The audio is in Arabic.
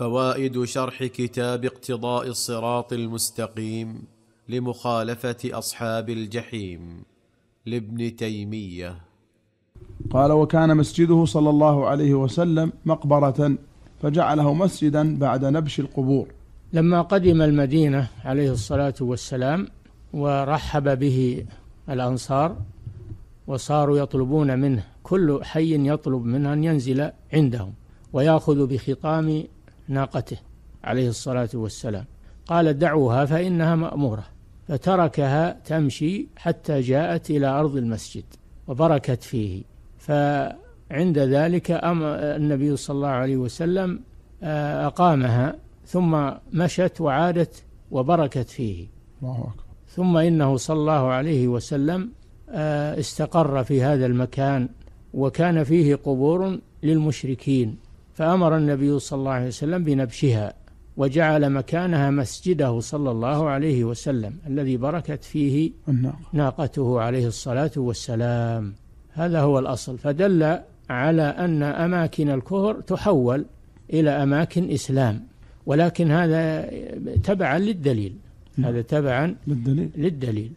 فوائد شرح كتاب اقتضاء الصراط المستقيم لمخالفه اصحاب الجحيم لابن تيميه قال وكان مسجده صلى الله عليه وسلم مقبره فجعله مسجدا بعد نبش القبور لما قدم المدينه عليه الصلاه والسلام ورحب به الانصار وصاروا يطلبون منه كل حي يطلب منه ان ينزل عندهم وياخذ بخطام ناقته عليه الصلاة والسلام قال دعوها فإنها مأمورة فتركها تمشي حتى جاءت إلى أرض المسجد وبركت فيه فعند ذلك النبي صلى الله عليه وسلم آه، أقامها ثم مشت وعادت وبركت فيه الله أكبر ثم إنه صلى الله عليه وسلم آه، استقر في هذا المكان وكان فيه قبور للمشركين فأمر النبي صلى الله عليه وسلم بنبشها وجعل مكانها مسجده صلى الله عليه وسلم الذي بركت فيه ناقته عليه الصلاة والسلام هذا هو الأصل فدل على أن أماكن الكفر تحول إلى أماكن إسلام ولكن هذا تبعا للدليل نعم. هذا تبعا للدليل, للدليل